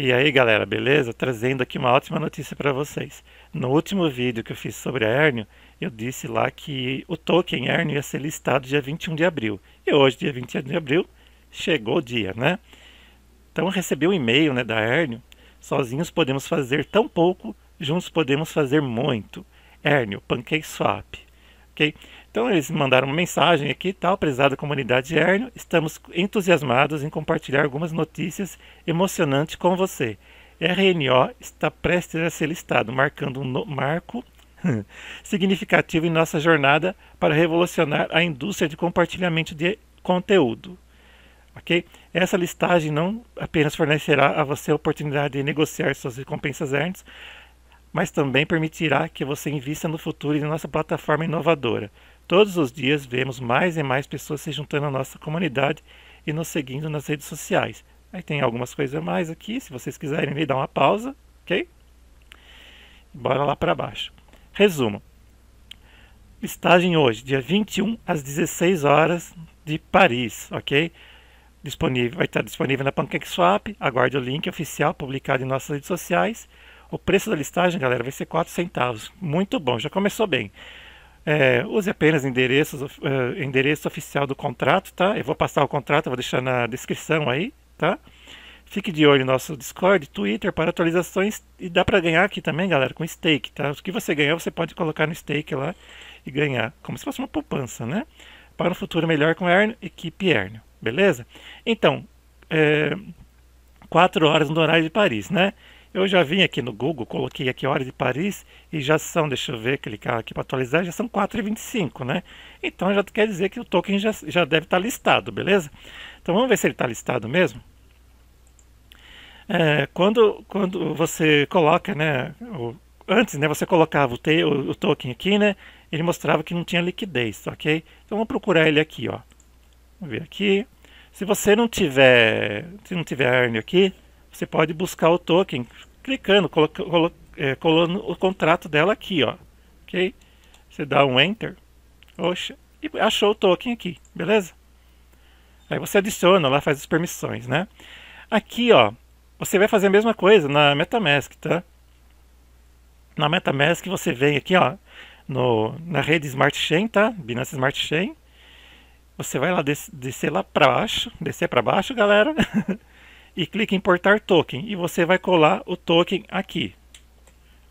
E aí, galera, beleza? Trazendo aqui uma ótima notícia para vocês. No último vídeo que eu fiz sobre a Ernio, eu disse lá que o token Ernio ia ser listado dia 21 de abril. E hoje, dia 21 de abril, chegou o dia, né? Então eu recebi um e-mail né, da Ernio. Sozinhos podemos fazer tão pouco, juntos podemos fazer muito. Ernio, PancakeSwap. ok? Então eles mandaram uma mensagem aqui, tal, prezada comunidade Hérnio, estamos entusiasmados em compartilhar algumas notícias emocionantes com você. RNO está prestes a ser listado, marcando um no... marco significativo em nossa jornada para revolucionar a indústria de compartilhamento de conteúdo. Ok? Essa listagem não apenas fornecerá a você a oportunidade de negociar suas recompensas earns, mas também permitirá que você invista no futuro e na nossa plataforma inovadora. Todos os dias vemos mais e mais pessoas se juntando à nossa comunidade e nos seguindo nas redes sociais. Aí tem algumas coisas a mais aqui, se vocês quiserem me dar uma pausa, ok? Bora lá para baixo. Resumo. Listagem hoje, dia 21 às 16 horas de Paris, ok? Disponível, vai estar disponível na PancakeSwap. Aguarde o link oficial publicado em nossas redes sociais. O preço da listagem, galera, vai ser 4 centavos. Muito bom, já começou bem. É, use apenas endereços, uh, é, endereço oficial do contrato, tá? Eu vou passar o contrato, vou deixar na descrição aí, tá? Fique de olho no nosso Discord, Twitter para atualizações e dá para ganhar aqui também, galera, com stake, tá? O que você ganhar, você pode colocar no stake lá e ganhar, como se fosse uma poupança, né? Para um futuro melhor com a Erno, equipe Erno, beleza? Então, é, 4 horas no horário de Paris, né? Eu já vim aqui no Google, coloquei aqui hora de Paris e já são, deixa eu ver, clicar aqui para atualizar, já são 4h25, né? Então já quer dizer que o token já, já deve estar tá listado, beleza? Então vamos ver se ele está listado mesmo. É, quando, quando você coloca, né, o, antes, né, você colocava o, te, o, o token aqui, né, ele mostrava que não tinha liquidez, ok? Então vamos procurar ele aqui, ó. Vamos ver aqui. Se você não tiver, se não tiver earn aqui, você pode buscar o token clicando, colocando é, o contrato dela aqui, ó. Ok? Você dá um Enter, oxa, e achou o token aqui, beleza? Aí você adiciona lá, faz as permissões, né? Aqui, ó, você vai fazer a mesma coisa na MetaMask, tá? Na MetaMask você vem aqui, ó, no, na rede Smart Chain, tá? Binance Smart Chain. Você vai lá des descer lá para baixo, descer para baixo, galera. e clique em importar token e você vai colar o token aqui.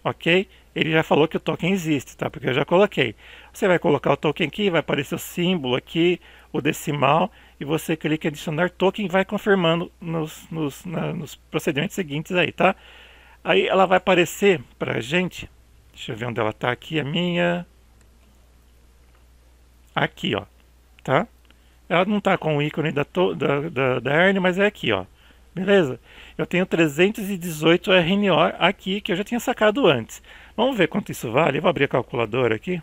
Ok? Ele já falou que o token existe, tá? Porque eu já coloquei. Você vai colocar o token aqui, vai aparecer o símbolo aqui, o decimal e você clica em adicionar token e vai confirmando nos, nos, na, nos procedimentos seguintes aí, tá? Aí ela vai aparecer pra gente, deixa eu ver onde ela tá aqui, a minha... Aqui, ó, tá? Ela não tá com o ícone da, da, da, da Ernie, mas é aqui, ó. Beleza? Eu tenho 318 RNO aqui que eu já tinha sacado antes. Vamos ver quanto isso vale? Eu vou abrir a calculadora aqui.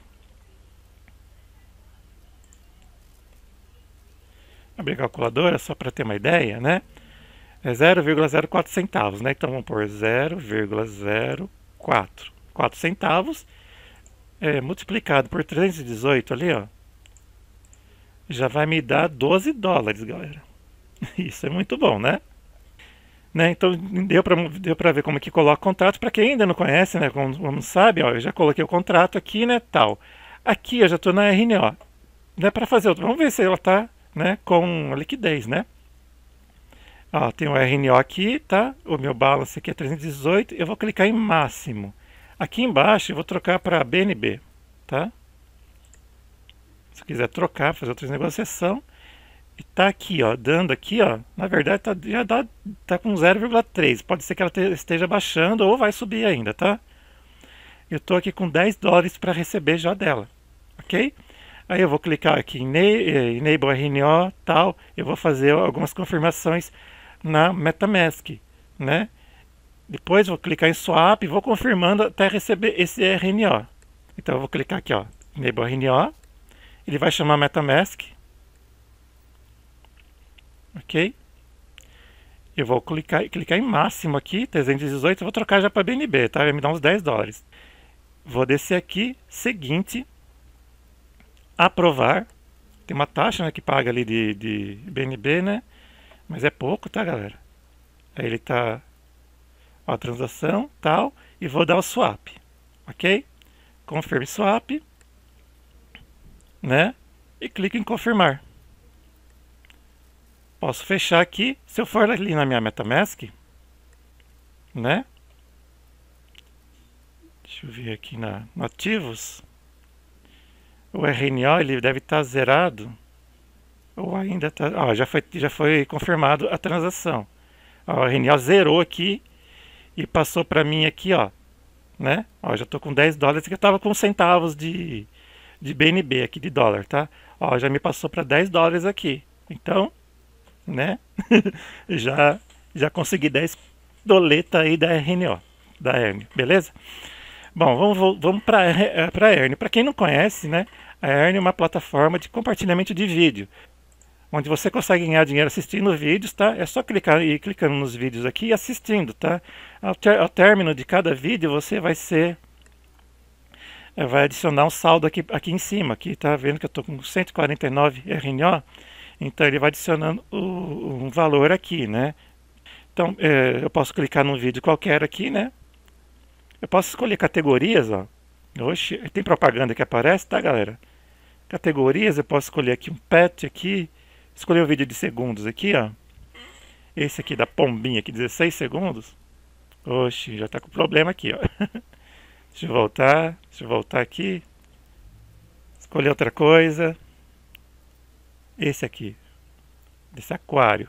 Abrir a calculadora só para ter uma ideia, né? É 0,04 centavos, né? Então vamos por 0,04 4 centavos é, multiplicado por 318 ali, ó. Já vai me dar 12 dólares, galera. Isso é muito bom, né? Né? Então deu para deu ver como é que coloca o contrato. Para quem ainda não conhece, né? como, como sabe, ó, eu já coloquei o contrato aqui, né? Tal. Aqui eu já estou na RNO. Né? Para fazer outro. Vamos ver se ela está né, com liquidez. Né? Ó, tem o RNO aqui, tá? O meu balance aqui é 318. Eu vou clicar em máximo. Aqui embaixo eu vou trocar para BNB. Tá? Se quiser trocar, fazer outras negociação é tá aqui, ó, dando aqui, ó. Na verdade, tá, já dá, tá com 0,3. Pode ser que ela te, esteja baixando ou vai subir ainda, tá? Eu tô aqui com 10 dólares para receber já dela, ok? Aí eu vou clicar aqui em eh, Enable RNO, tal. Eu vou fazer algumas confirmações na MetaMask, né? Depois vou clicar em Swap e vou confirmando até receber esse RNO. Então eu vou clicar aqui, ó, Enable RNO. Ele vai chamar MetaMask ok? Eu vou clicar, clicar em máximo aqui, 318, eu vou trocar já para BNB, tá? Vai me dar uns 10 dólares. Vou descer aqui, seguinte, aprovar. Tem uma taxa né, que paga ali de, de BNB, né? Mas é pouco, tá, galera? Aí ele tá... Ó, transação, tal, e vou dar o swap, ok? Confirme swap, né? E clique em confirmar. Posso fechar aqui. Se eu for ali na minha Metamask, né? Deixa eu ver aqui na ativos. O RNO ele deve estar tá zerado. Ou ainda está. Ó, já foi, já foi confirmado a transação. Ó, o RNO zerou aqui e passou para mim aqui, ó. Né? Ó, já estou com 10 dólares que eu estava com centavos de, de BNB aqui de dólar, tá? Ó, já me passou para 10 dólares aqui. Então, né? já, já consegui 10 doleta aí da RNO, da Hermes, beleza? Bom, vamos, vamos para é, a Hernia. Para quem não conhece, né, a Hernia é uma plataforma de compartilhamento de vídeo, onde você consegue ganhar dinheiro assistindo vídeos, tá? É só clicar e clicando nos vídeos aqui e assistindo, tá? Ao, ter, ao, término de cada vídeo, você vai ser vai adicionar um saldo aqui, aqui em cima, aqui tá vendo que eu tô com 149 RNO, então ele vai adicionando o, um valor aqui, né? Então é, eu posso clicar num vídeo qualquer aqui, né? Eu posso escolher categorias, ó. Oxi, tem propaganda que aparece, tá, galera? Categorias, eu posso escolher aqui um pet aqui. Escolher o um vídeo de segundos aqui, ó. Esse aqui da pombinha aqui, 16 segundos. Oxi, já tá com problema aqui, ó. deixa eu voltar, deixa eu voltar aqui. Escolher outra coisa esse aqui, desse aquário.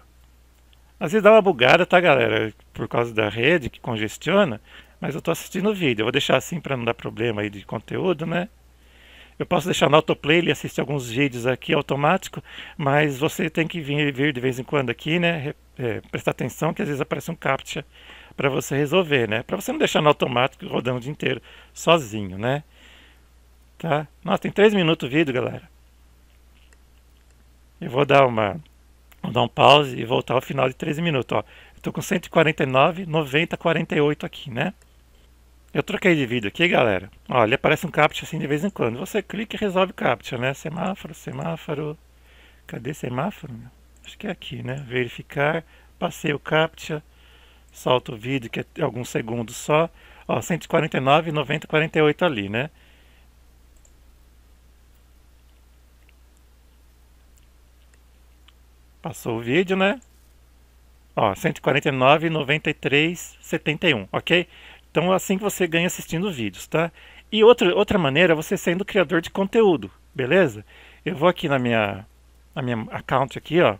Às vezes dá uma bugada, tá, galera? Por causa da rede que congestiona, mas eu tô assistindo o vídeo. Eu vou deixar assim para não dar problema aí de conteúdo, né? Eu posso deixar no autoplay, ele assiste alguns vídeos aqui automático, mas você tem que vir, vir de vez em quando aqui, né? É, prestar atenção que às vezes aparece um captcha para você resolver, né? Para você não deixar no automático rodando o dia inteiro sozinho, né? Tá? Nossa, tem 3 minutos o vídeo, galera. Eu vou dar uma vou dar um pause e voltar ao final de 13 minutos. Ó. Eu tô com 149, 90, 48 aqui, né? Eu troquei de vídeo aqui, galera. Olha, aparece um captcha assim de vez em quando. Você clica e resolve captcha, né? Semáforo, semáforo. Cadê semáforo? Acho que é aqui, né? Verificar. Passei o captcha. Solta o vídeo, que é alguns segundos só. Ó, 149, 90, 48 ali, né? Passou o vídeo, né? Ó, 149, 93, 71, ok? Então assim que você ganha assistindo vídeos, tá? E outra, outra maneira é você sendo criador de conteúdo, beleza? Eu vou aqui na minha, na minha account aqui, ó.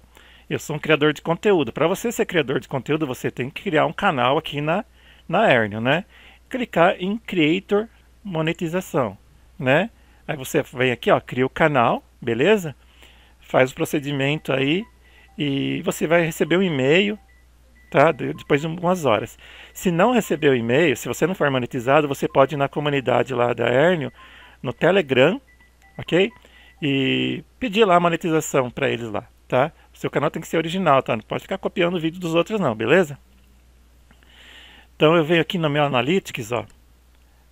Eu sou um criador de conteúdo. Para você ser criador de conteúdo, você tem que criar um canal aqui na, na Ernio, né? Clicar em Creator Monetização, né? Aí você vem aqui, ó, cria o canal, beleza? Faz o procedimento aí e você vai receber um e-mail tá? depois de umas horas. Se não receber o e-mail, se você não for monetizado, você pode ir na comunidade lá da Hernio, no Telegram, ok? E pedir lá a monetização para eles lá, tá? seu canal tem que ser original, tá? Não pode ficar copiando o vídeo dos outros não, beleza? Então eu venho aqui no meu Analytics, ó.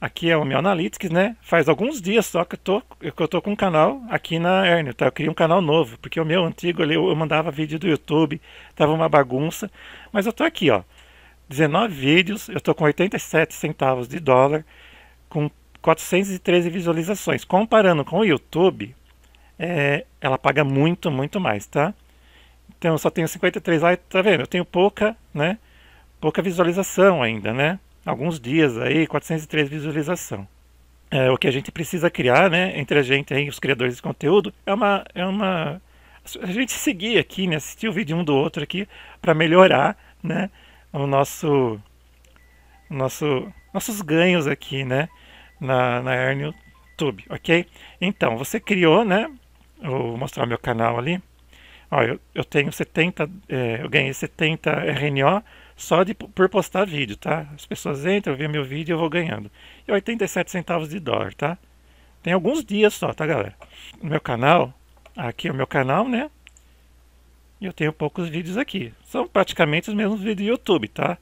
Aqui é o meu Analytics, né? Faz alguns dias só que eu tô, que eu tô com um canal aqui na Ernie, tá? Eu criei um canal novo, porque o meu antigo ali eu, eu mandava vídeo do YouTube, tava uma bagunça. Mas eu tô aqui, ó. 19 vídeos, eu tô com 87 centavos de dólar, com 413 visualizações. Comparando com o YouTube, é, ela paga muito, muito mais, tá? Então eu só tenho 53 lá, tá vendo? Eu tenho pouca, né? Pouca visualização ainda, né? alguns dias aí, 403 visualização. É, o que a gente precisa criar, né, entre a gente aí, os criadores de conteúdo, é uma, é uma a gente seguir aqui, né, assistir o vídeo um do outro aqui para melhorar, né, o nosso, nosso, nossos ganhos aqui, né, na, na Earn YouTube, ok? Então, você criou, né, vou mostrar meu canal ali, ó, eu, eu tenho 70, é, eu ganhei 70 RNO, só de, por postar vídeo, tá? As pessoas entram, veem meu vídeo e eu vou ganhando. E 87 centavos de dólar, tá? Tem alguns dias só, tá, galera? No meu canal, aqui é o meu canal, né? E eu tenho poucos vídeos aqui. São praticamente os mesmos vídeos do YouTube, tá?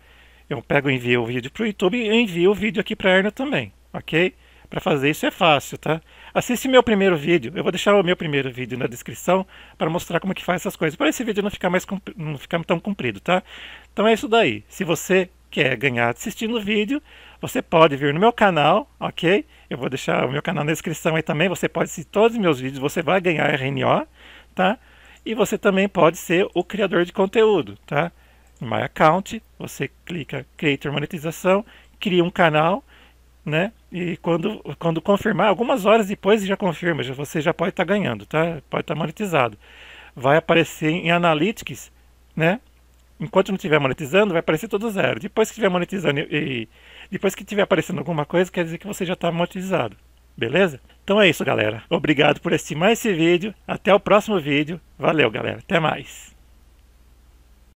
Eu pego e envio o vídeo pro YouTube e envio o vídeo aqui pra Erna também, ok? Para fazer isso é fácil, tá? Assiste meu primeiro vídeo. Eu vou deixar o meu primeiro vídeo na descrição para mostrar como que faz essas coisas. Para esse vídeo não ficar mais não ficar tão comprido, tá? Então é isso daí. Se você quer ganhar assistindo o vídeo, você pode vir no meu canal, ok? Eu vou deixar o meu canal na descrição aí também. Você pode assistir todos os meus vídeos, você vai ganhar RNO, tá? E você também pode ser o criador de conteúdo, tá? Em My Account, você clica Creator Monetização, cria um canal né? E quando, quando confirmar, algumas horas depois já confirma, já, você já pode estar tá ganhando, tá? Pode estar tá monetizado. Vai aparecer em Analytics, né? Enquanto não estiver monetizando, vai aparecer tudo zero. Depois que estiver monetizando e, e depois que estiver aparecendo alguma coisa, quer dizer que você já está monetizado. Beleza? Então é isso, galera. Obrigado por assistir mais esse vídeo. Até o próximo vídeo. Valeu, galera. Até mais.